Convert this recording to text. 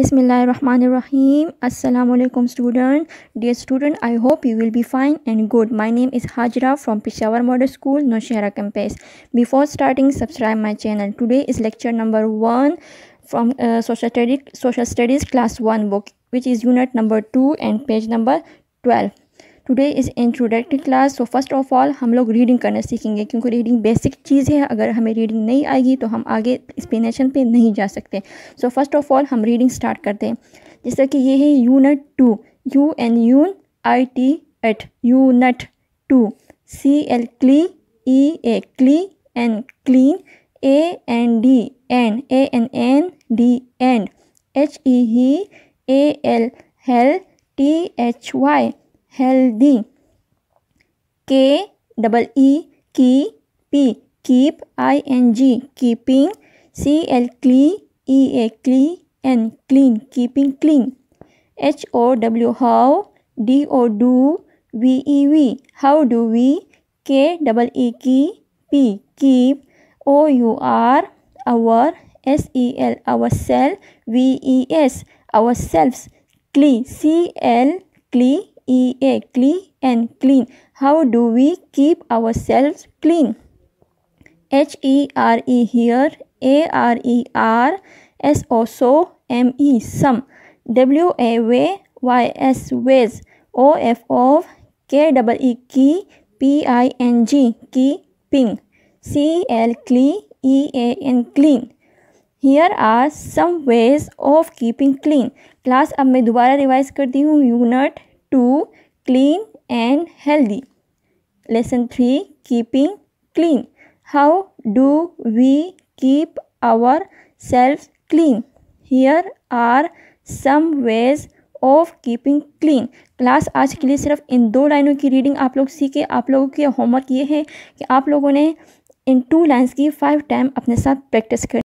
Bismillahirrahmanirrahim. Assalamu alaikum student. Dear student, I hope you will be fine and good. My name is Hajra from Peshawar Model School, Noshehra campus. Before starting, subscribe my channel. Today is lecture number 1 from uh, Social Studies Social Studies class 1 book, which is unit number 2 and page number 12. Today is introduction class so first of all हम लोग reading करना सीखेंगे क्योंकि reading basic चीज़ है अगर हमें reading नहीं आएगी तो हम आगे एक्सप्लेनेशन पे नहीं जा सकते सो फर्स्ट ऑफ ऑल हम रीडिंग स्टार्ट करते हैं जैसा कि ये है unit to U N un I T at unit two C L clea E A clea N clean A N D N A N N D N H E he A L hel T H Y healthy K double E kee P keep I N G keeping C L clea E A clea N clean keeping clean H O W how D O do वी E we how do we के double E kee P keep O U R our S E L our sel V E S our self clea C L clea E A clean and clean. How do we keep ourselves clean? H E R E here, A R E R, S O so, M E some, W A way, Y S ways, O F O K double E key, P I N G key ping, C L clean, E A N clean. Here are some ways of keeping clean. Class अब मैं दोबारा revise करती हूँ unit clean and healthy lesson three keeping clean how do we keep our self clean here are some ways of keeping clean class आज के लिए सिर्फ इन दो लाइनों की रीडिंग आप लोग सीखे आप लोगों के होमवर्क ये है कि आप लोगों ने इन टू लाइन्स की फाइव टाइम अपने साथ प्रैक्टिस कर